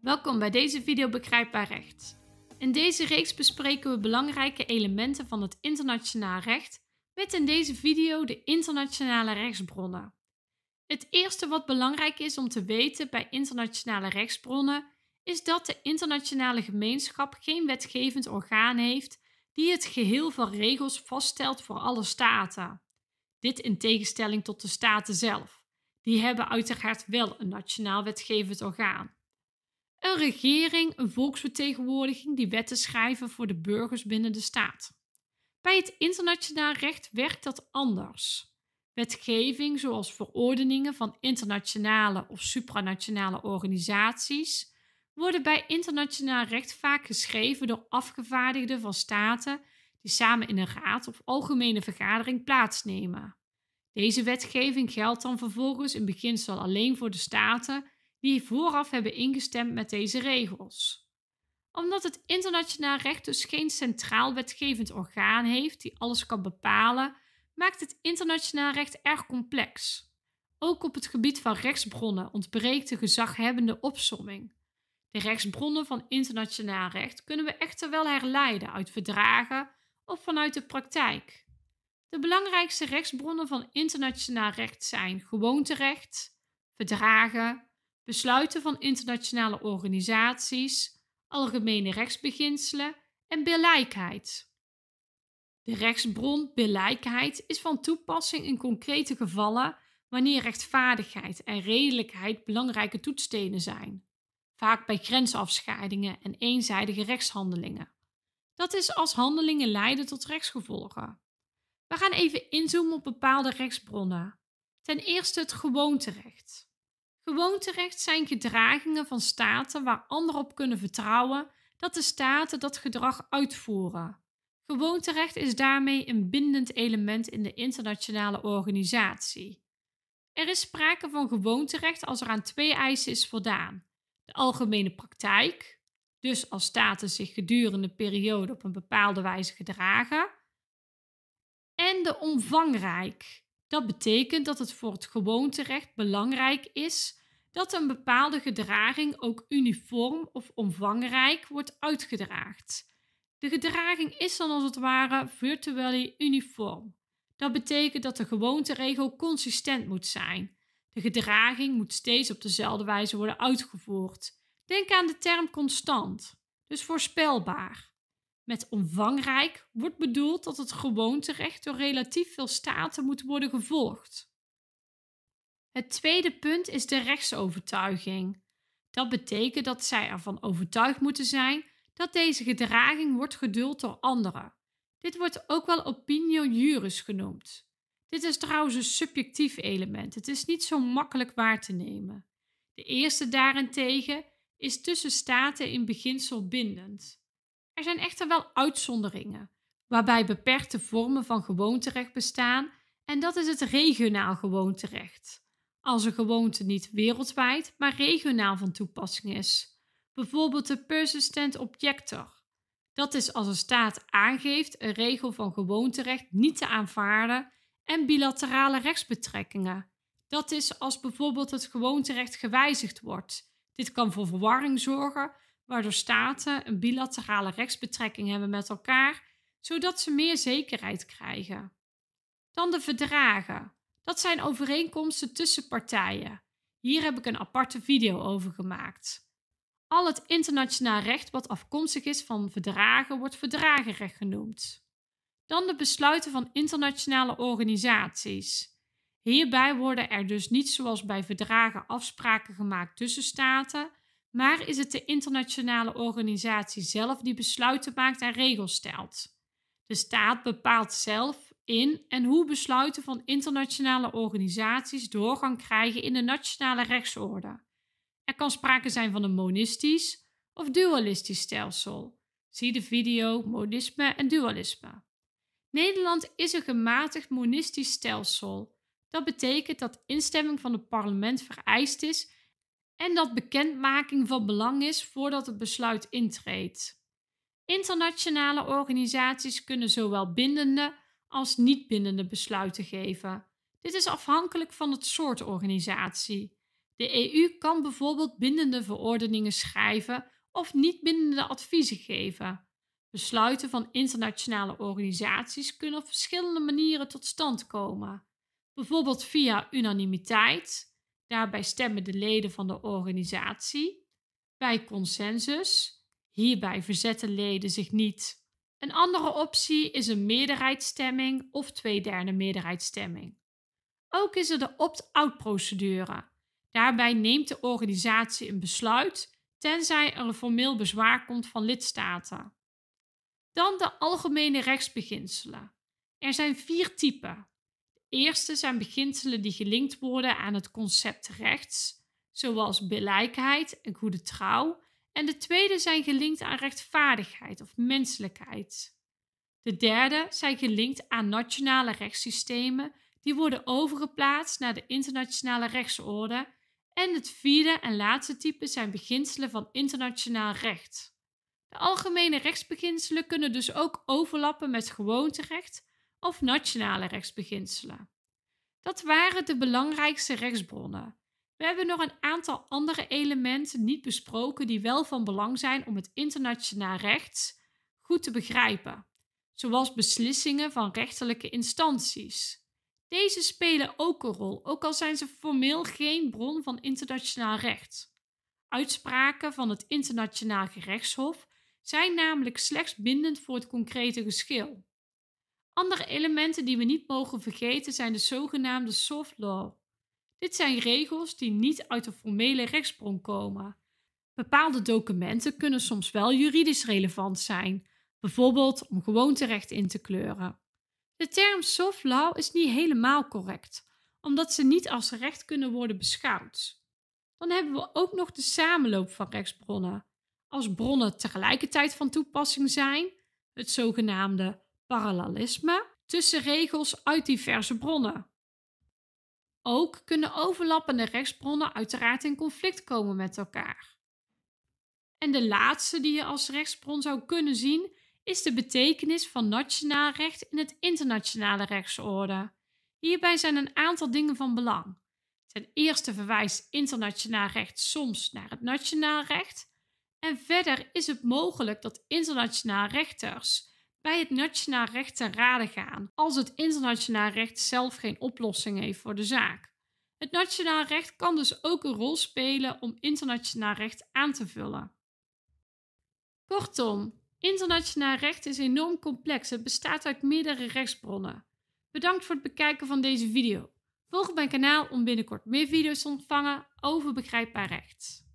Welkom bij deze video Begrijpbaar Recht. In deze reeks bespreken we belangrijke elementen van het internationaal recht met in deze video de internationale rechtsbronnen. Het eerste wat belangrijk is om te weten bij internationale rechtsbronnen is dat de internationale gemeenschap geen wetgevend orgaan heeft die het geheel van regels vaststelt voor alle staten. Dit in tegenstelling tot de staten zelf. Die hebben uiteraard wel een nationaal wetgevend orgaan regering een volksvertegenwoordiging die wetten schrijven voor de burgers binnen de staat. Bij het internationaal recht werkt dat anders. Wetgeving zoals verordeningen van internationale of supranationale organisaties worden bij internationaal recht vaak geschreven door afgevaardigden van staten die samen in een raad of algemene vergadering plaatsnemen. Deze wetgeving geldt dan vervolgens in beginsel alleen voor de staten die vooraf hebben ingestemd met deze regels. Omdat het internationaal recht dus geen centraal wetgevend orgaan heeft die alles kan bepalen, maakt het internationaal recht erg complex. Ook op het gebied van rechtsbronnen ontbreekt de gezaghebbende opsomming. De rechtsbronnen van internationaal recht kunnen we echter wel herleiden uit verdragen of vanuit de praktijk. De belangrijkste rechtsbronnen van internationaal recht zijn gewoonterecht, verdragen, besluiten van internationale organisaties, algemene rechtsbeginselen en billijkheid. De rechtsbron billijkheid is van toepassing in concrete gevallen wanneer rechtvaardigheid en redelijkheid belangrijke toetsstenen zijn, vaak bij grensafscheidingen en eenzijdige rechtshandelingen. Dat is als handelingen leiden tot rechtsgevolgen. We gaan even inzoomen op bepaalde rechtsbronnen. Ten eerste het gewoonterecht. Gewoonterecht zijn gedragingen van staten waar anderen op kunnen vertrouwen dat de staten dat gedrag uitvoeren. Gewoonterecht is daarmee een bindend element in de internationale organisatie. Er is sprake van gewoonterecht als er aan twee eisen is voldaan: de algemene praktijk, dus als staten zich gedurende een periode op een bepaalde wijze gedragen, en de omvangrijk. Dat betekent dat het voor het gewoonterecht belangrijk is dat een bepaalde gedraging ook uniform of omvangrijk wordt uitgedraagd. De gedraging is dan als het ware virtually uniform. Dat betekent dat de gewoonteregel consistent moet zijn. De gedraging moet steeds op dezelfde wijze worden uitgevoerd. Denk aan de term constant, dus voorspelbaar. Met omvangrijk wordt bedoeld dat het gewoonterecht door relatief veel staten moet worden gevolgd. Het tweede punt is de rechtsovertuiging. Dat betekent dat zij ervan overtuigd moeten zijn dat deze gedraging wordt geduld door anderen. Dit wordt ook wel opinio juris genoemd. Dit is trouwens een subjectief element. Het is niet zo makkelijk waar te nemen. De eerste daarentegen is tussen staten in beginsel bindend. Er zijn echter wel uitzonderingen, waarbij beperkte vormen van gewoonterecht bestaan en dat is het regionaal gewoonterecht als een gewoonte niet wereldwijd, maar regionaal van toepassing is. Bijvoorbeeld de persistent objector. Dat is als een staat aangeeft een regel van gewoonterecht niet te aanvaarden en bilaterale rechtsbetrekkingen. Dat is als bijvoorbeeld het gewoonterecht gewijzigd wordt. Dit kan voor verwarring zorgen, waardoor staten een bilaterale rechtsbetrekking hebben met elkaar, zodat ze meer zekerheid krijgen. Dan de verdragen. Dat zijn overeenkomsten tussen partijen. Hier heb ik een aparte video over gemaakt. Al het internationaal recht wat afkomstig is van verdragen wordt verdragenrecht genoemd. Dan de besluiten van internationale organisaties. Hierbij worden er dus niet zoals bij verdragen afspraken gemaakt tussen staten, maar is het de internationale organisatie zelf die besluiten maakt en regels stelt. De staat bepaalt zelf in en hoe besluiten van internationale organisaties doorgang krijgen in de nationale rechtsorde. Er kan sprake zijn van een monistisch of dualistisch stelsel. Zie de video Monisme en Dualisme. Nederland is een gematigd monistisch stelsel. Dat betekent dat instemming van het parlement vereist is en dat bekendmaking van belang is voordat het besluit intreedt. Internationale organisaties kunnen zowel bindende als niet bindende besluiten geven. Dit is afhankelijk van het soort organisatie. De EU kan bijvoorbeeld bindende verordeningen schrijven of niet bindende adviezen geven. Besluiten van internationale organisaties kunnen op verschillende manieren tot stand komen. Bijvoorbeeld via unanimiteit, daarbij stemmen de leden van de organisatie. Bij consensus, hierbij verzetten leden zich niet een andere optie is een meerderheidsstemming of tweederde meerderheidsstemming. Ook is er de opt-out procedure. Daarbij neemt de organisatie een besluit tenzij er een formeel bezwaar komt van lidstaten. Dan de algemene rechtsbeginselen. Er zijn vier typen. De eerste zijn beginselen die gelinkt worden aan het concept rechts, zoals billijkheid en goede trouw en de tweede zijn gelinkt aan rechtvaardigheid of menselijkheid. De derde zijn gelinkt aan nationale rechtssystemen, die worden overgeplaatst naar de internationale rechtsorde. En het vierde en laatste type zijn beginselen van internationaal recht. De algemene rechtsbeginselen kunnen dus ook overlappen met gewoonterecht of nationale rechtsbeginselen. Dat waren de belangrijkste rechtsbronnen. We hebben nog een aantal andere elementen niet besproken die wel van belang zijn om het internationaal recht goed te begrijpen, zoals beslissingen van rechterlijke instanties. Deze spelen ook een rol, ook al zijn ze formeel geen bron van internationaal recht. Uitspraken van het Internationaal Gerechtshof zijn namelijk slechts bindend voor het concrete geschil. Andere elementen die we niet mogen vergeten zijn de zogenaamde soft law dit zijn regels die niet uit de formele rechtsbron komen. Bepaalde documenten kunnen soms wel juridisch relevant zijn, bijvoorbeeld om gewoonterecht in te kleuren. De term soft law is niet helemaal correct, omdat ze niet als recht kunnen worden beschouwd. Dan hebben we ook nog de samenloop van rechtsbronnen. Als bronnen tegelijkertijd van toepassing zijn, het zogenaamde parallelisme, tussen regels uit diverse bronnen. Ook kunnen overlappende rechtsbronnen uiteraard in conflict komen met elkaar. En de laatste die je als rechtsbron zou kunnen zien is de betekenis van nationaal recht in het internationale rechtsorde. Hierbij zijn een aantal dingen van belang. Ten eerste verwijst internationaal recht soms naar het nationaal recht. En verder is het mogelijk dat internationaal rechters bij het nationaal recht te raden gaan als het internationaal recht zelf geen oplossing heeft voor de zaak. Het nationaal recht kan dus ook een rol spelen om internationaal recht aan te vullen. Kortom, internationaal recht is enorm complex en bestaat uit meerdere rechtsbronnen. Bedankt voor het bekijken van deze video. Volg mijn kanaal om binnenkort meer video's te ontvangen over begrijpbaar recht.